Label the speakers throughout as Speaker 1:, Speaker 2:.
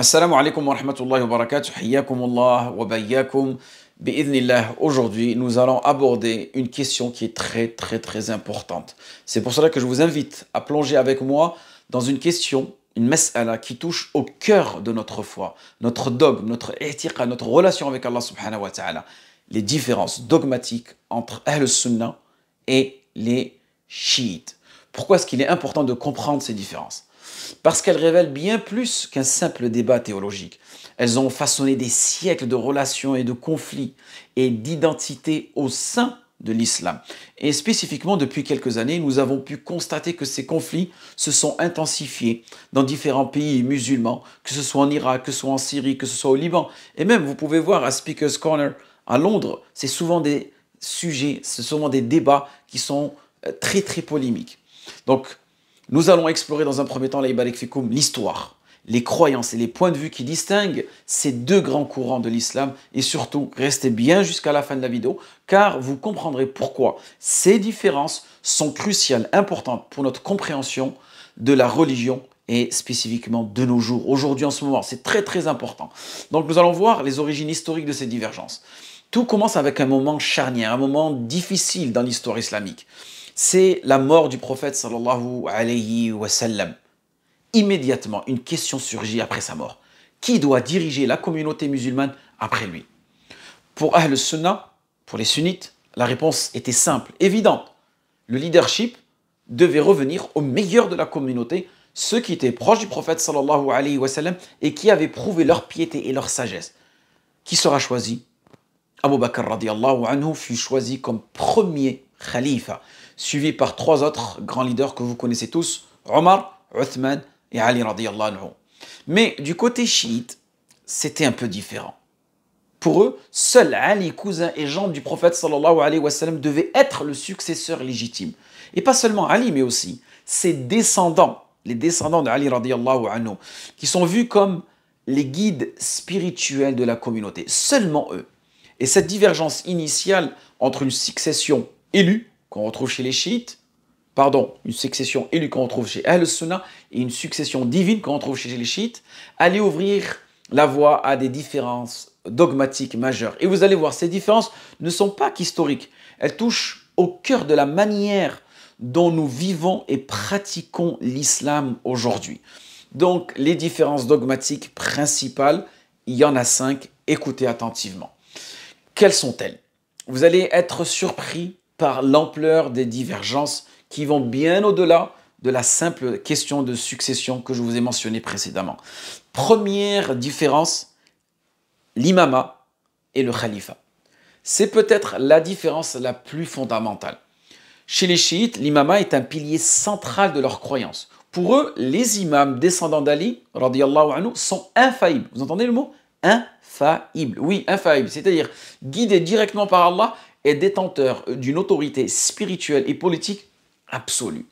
Speaker 1: Assalamu alaikum wa rahmatullahi wa barakatuh, Allah wa bayyakum. aujourd'hui, nous allons aborder une question qui est très, très, très importante. C'est pour cela que je vous invite à plonger avec moi dans une question, une mas'ala qui touche au cœur de notre foi, notre dogme, notre éthique, notre relation avec Allah subhanahu wa ta'ala. Les différences dogmatiques entre Ahl-Sunnah et les chiites. Pourquoi est-ce qu'il est important de comprendre ces différences parce qu'elles révèlent bien plus qu'un simple débat théologique. Elles ont façonné des siècles de relations et de conflits et d'identités au sein de l'islam. Et spécifiquement, depuis quelques années, nous avons pu constater que ces conflits se sont intensifiés dans différents pays musulmans, que ce soit en Irak, que ce soit en Syrie, que ce soit au Liban. Et même, vous pouvez voir à Speaker's Corner, à Londres, c'est souvent des sujets, c'est souvent des débats qui sont euh, très, très polémiques. Donc, nous allons explorer dans un premier temps, l'histoire, les croyances et les points de vue qui distinguent ces deux grands courants de l'islam. Et surtout, restez bien jusqu'à la fin de la vidéo, car vous comprendrez pourquoi ces différences sont cruciales, importantes pour notre compréhension de la religion et spécifiquement de nos jours, aujourd'hui en ce moment. C'est très très important. Donc nous allons voir les origines historiques de ces divergences. Tout commence avec un moment charnier, un moment difficile dans l'histoire islamique c'est la mort du prophète sallallahu alayhi wa Immédiatement, une question surgit après sa mort. Qui doit diriger la communauté musulmane après lui Pour Ahl Sunnah, pour les sunnites, la réponse était simple, évidente. Le leadership devait revenir au meilleur de la communauté, ceux qui étaient proches du prophète sallallahu alayhi wa et qui avaient prouvé leur piété et leur sagesse. Qui sera choisi Abu Bakr radiallahu anhu fut choisi comme premier khalifa suivi par trois autres grands leaders que vous connaissez tous, Omar, Uthman et Ali radiallahu Mais du côté chiite, c'était un peu différent. Pour eux, seul Ali, cousin et gendre du prophète sallallahu alayhi wa sallam devait être le successeur légitime. Et pas seulement Ali, mais aussi ses descendants, les descendants d'Ali radiallahu anhu, qui sont vus comme les guides spirituels de la communauté, seulement eux. Et cette divergence initiale entre une succession élue qu'on retrouve chez les chiites, pardon, une succession élue qu'on retrouve chez al sunna et une succession divine qu'on retrouve chez les chiites, allez ouvrir la voie à des différences dogmatiques majeures. Et vous allez voir, ces différences ne sont pas qu'historiques, elles touchent au cœur de la manière dont nous vivons et pratiquons l'islam aujourd'hui. Donc les différences dogmatiques principales, il y en a cinq, écoutez attentivement. Quelles sont-elles Vous allez être surpris par l'ampleur des divergences qui vont bien au-delà de la simple question de succession que je vous ai mentionnée précédemment. Première différence, l'imama et le khalifa. C'est peut-être la différence la plus fondamentale. Chez les chiites, l'imama est un pilier central de leur croyance. Pour eux, les imams descendants d'Ali sont infaillibles. Vous entendez le mot Infaillibles. Oui, infaillibles. C'est-à-dire guidés directement par Allah est détenteur euh, d'une autorité spirituelle et politique absolue.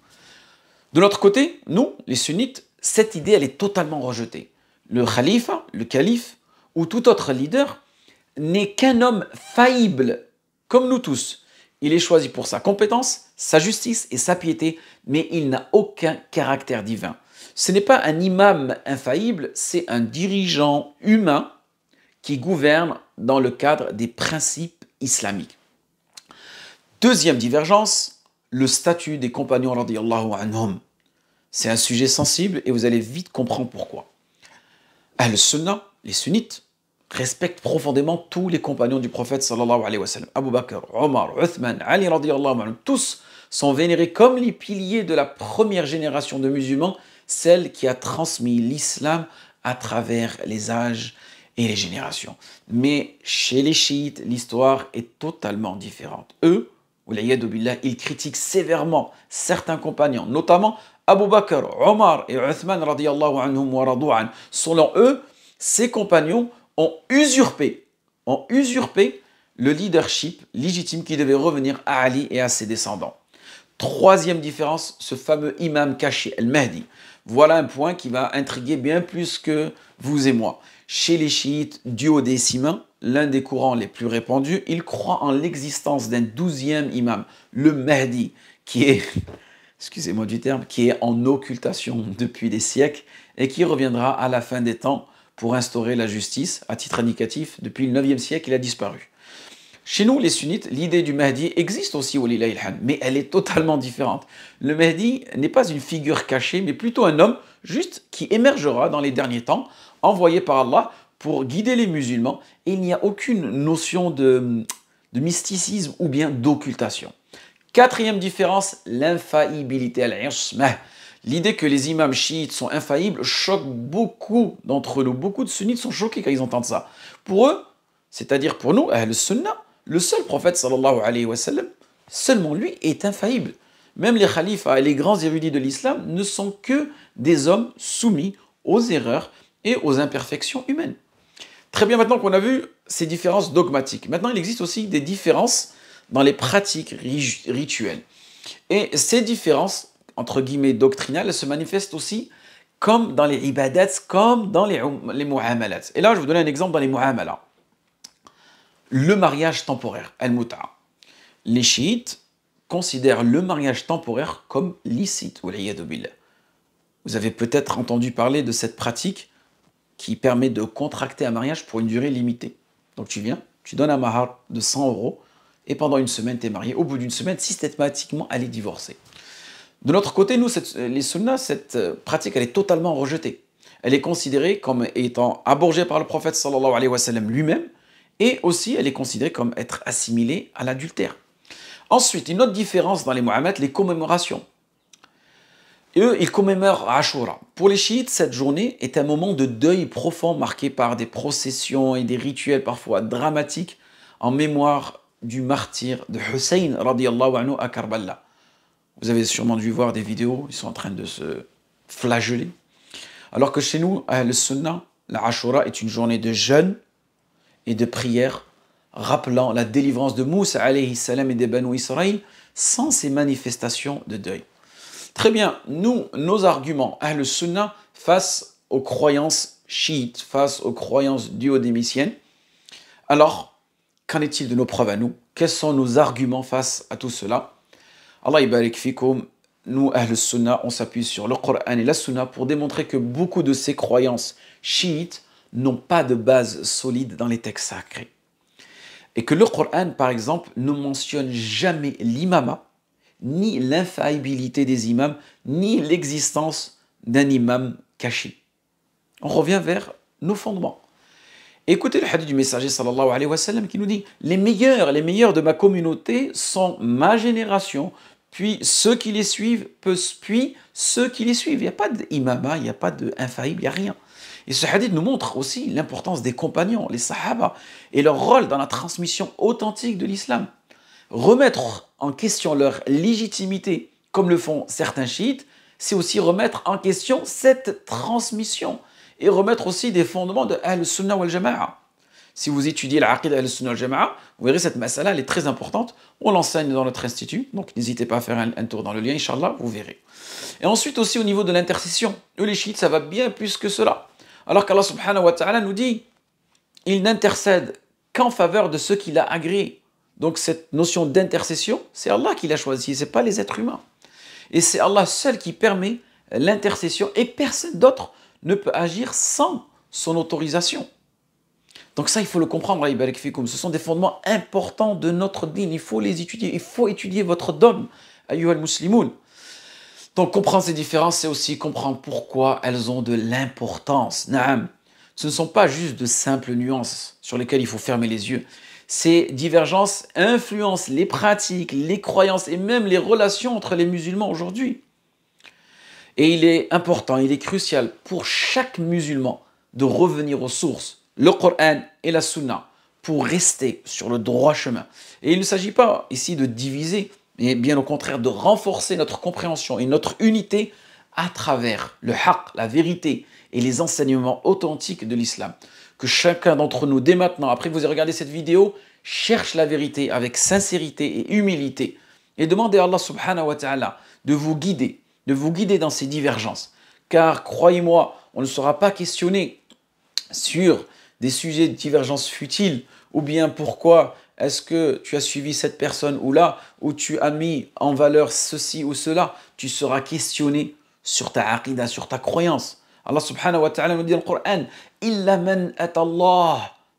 Speaker 1: De notre côté, nous, les sunnites, cette idée, elle est totalement rejetée. Le khalifa, le calife ou tout autre leader n'est qu'un homme faillible, comme nous tous. Il est choisi pour sa compétence, sa justice et sa piété, mais il n'a aucun caractère divin. Ce n'est pas un imam infaillible, c'est un dirigeant humain qui gouverne dans le cadre des principes islamiques. Deuxième divergence, le statut des compagnons un anhum. C'est un sujet sensible et vous allez vite comprendre pourquoi. Al-Sunnah, les sunnites, respectent profondément tous les compagnons du prophète sallallahu Abu Bakr, Omar, Uthman, Ali anhum, tous sont vénérés comme les piliers de la première génération de musulmans, celle qui a transmis l'islam à travers les âges et les générations. Mais chez les chiites, l'histoire est totalement différente. Eux, il critique sévèrement certains compagnons, notamment Abu Bakr, Omar et Uthman radiallahu anhum Selon eux, ces compagnons ont usurpé, ont usurpé le leadership légitime qui devait revenir à Ali et à ses descendants. Troisième différence, ce fameux imam caché, El-Mahdi. Voilà un point qui va intriguer bien plus que vous et moi. Chez les chiites du haut l'un des courants les plus répandus, ils croient en l'existence d'un douzième imam, le Mahdi, qui est, excusez-moi du terme, qui est en occultation depuis des siècles et qui reviendra à la fin des temps pour instaurer la justice. À titre indicatif, depuis le 9e siècle, il a disparu. Chez nous, les sunnites, l'idée du Mahdi existe aussi au Ilhan, mais elle est totalement différente. Le Mahdi n'est pas une figure cachée, mais plutôt un homme juste qui émergera dans les derniers temps, envoyé par Allah pour guider les musulmans, et il n'y a aucune notion de, de mysticisme ou bien d'occultation. Quatrième différence, l'infaillibilité L'idée que les imams chiites sont infaillibles choque beaucoup d'entre nous. Beaucoup de sunnites sont choqués quand ils entendent ça. Pour eux, c'est-à-dire pour nous, le sunnah, le seul prophète sallallahu alayhi wa sallam, seulement lui est infaillible. Même les khalifas et les grands érudits de l'islam ne sont que des hommes soumis aux erreurs et aux imperfections humaines. Très bien, maintenant qu'on a vu ces différences dogmatiques, maintenant il existe aussi des différences dans les pratiques rituelles. Et ces différences, entre guillemets, doctrinales, se manifestent aussi comme dans les ibadats, comme dans les, les Et là, je vous donne un exemple dans les mu'amalats le mariage temporaire, al-muta. Les chiites considèrent le mariage temporaire comme licite, ou Vous avez peut-être entendu parler de cette pratique qui permet de contracter un mariage pour une durée limitée. Donc tu viens, tu donnes un mahar de 100 euros, et pendant une semaine, tu es marié. Au bout d'une semaine, systématiquement, elle est divorcée. De notre côté, nous, les sunnas, cette euh, pratique, elle est totalement rejetée. Elle est considérée comme étant abrogée par le prophète sallallahu alayhi wa sallam lui-même, et aussi, elle est considérée comme être assimilée à l'adultère. Ensuite, une autre différence dans les Mohammeds, les commémorations. eux, ils commémorent Ashura. Pour les chiites, cette journée est un moment de deuil profond marqué par des processions et des rituels parfois dramatiques en mémoire du martyr de Hussein anhu, à Karbala. Vous avez sûrement dû voir des vidéos, ils sont en train de se flageller. Alors que chez nous, le Sunnah, la Ashura est une journée de jeûne et de prières rappelant la délivrance de Moussa alayhi salam et des Banu Israël sans ces manifestations de deuil. Très bien, nous, nos arguments, à le sunna face aux croyances chiites, face aux croyances duodémiciennes, alors, qu'en est-il de nos preuves à nous Quels sont nos arguments face à tout cela Allah ibarik fikum, nous, Ahl Sunnah, on s'appuie sur le Coran et la Sunna pour démontrer que beaucoup de ces croyances chiites n'ont pas de base solide dans les textes sacrés. Et que le Coran, par exemple, ne mentionne jamais l'imama, ni l'infaillibilité des imams, ni l'existence d'un imam caché. On revient vers nos fondements. Écoutez le hadith du messager sallallahu alayhi wa sallam qui nous dit Les meilleurs, les meilleurs de ma communauté sont ma génération, puis ceux qui les suivent, puis ceux qui les suivent. Il n'y a pas d'imama, il n'y a pas d'infaillible, il n'y a rien. Et ce hadith nous montre aussi l'importance des compagnons, les sahaba, et leur rôle dans la transmission authentique de l'islam. Remettre en question leur légitimité, comme le font certains chiites, c'est aussi remettre en question cette transmission et remettre aussi des fondements de Al-Sunnah wal Jama'a. Si vous étudiez l'Aqid al-Sunnah al-Jama'a, vous verrez cette masala, elle est très importante. On l'enseigne dans notre institut, donc n'hésitez pas à faire un, tour dans le lien, Inch'Allah, vous verrez. Et ensuite aussi au niveau de l'intercession, eux les chiites, ça va bien plus que cela. Alors qu'Allah subhanahu wa ta'ala nous dit, il n'intercède qu'en faveur de ceux qu'il a agréés. Donc cette notion d'intercession, c'est Allah qui l'a choisi, ce n'est pas les êtres humains. Et c'est Allah seul qui permet l'intercession et personne d'autre ne peut agir sans son autorisation. Donc ça, il faut le comprendre, ce sont des fondements importants de notre dîme, il faut les étudier, il faut étudier votre dôme, ayyuhal muslimoun. Donc comprendre ces différences, c'est aussi comprendre pourquoi elles ont de l'importance. Naam, ce ne sont pas juste de simples nuances sur lesquelles il faut fermer les yeux. Ces divergences influencent les pratiques, les croyances et même les relations entre les musulmans aujourd'hui. Et il est important, il est crucial pour chaque musulman de revenir aux sources, le Coran et la Sunna, pour rester sur le droit chemin. Et il ne s'agit pas ici de diviser mais bien au contraire de renforcer notre compréhension et notre unité à travers le haq, la vérité et les enseignements authentiques de l'islam. Que chacun d'entre nous, dès maintenant, après que vous ayez regardé cette vidéo, cherche la vérité avec sincérité et humilité et demandez à Allah subhanahu wa ta'ala de vous guider, de vous guider dans ces divergences. Car croyez-moi, on ne sera pas questionné sur des sujets de divergences futiles ou bien pourquoi est-ce que tu as suivi cette personne ou là, ou tu as mis en valeur ceci ou cela Tu seras questionné sur ta aqidah, sur ta croyance. Allah subhanahu wa ta'ala nous dit dans le Coran Illa man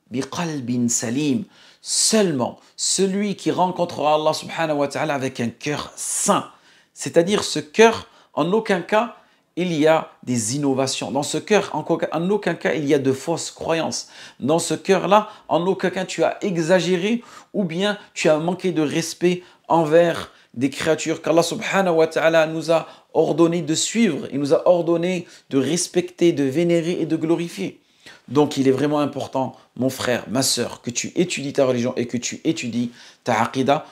Speaker 1: bi qalbin salim. Seulement celui qui rencontrera Allah subhanahu wa ta'ala avec un cœur sain. C'est-à-dire ce cœur, en aucun cas, il y a des innovations. Dans ce cœur, en aucun cas, il y a de fausses croyances. Dans ce cœur-là, en aucun cas, tu as exagéré ou bien tu as manqué de respect envers des créatures qu'Allah subhanahu wa ta'ala nous a ordonné de suivre. Il nous a ordonné de respecter, de vénérer et de glorifier. Donc il est vraiment important, mon frère, ma sœur, que tu étudies ta religion et que tu étudies ta aqidah.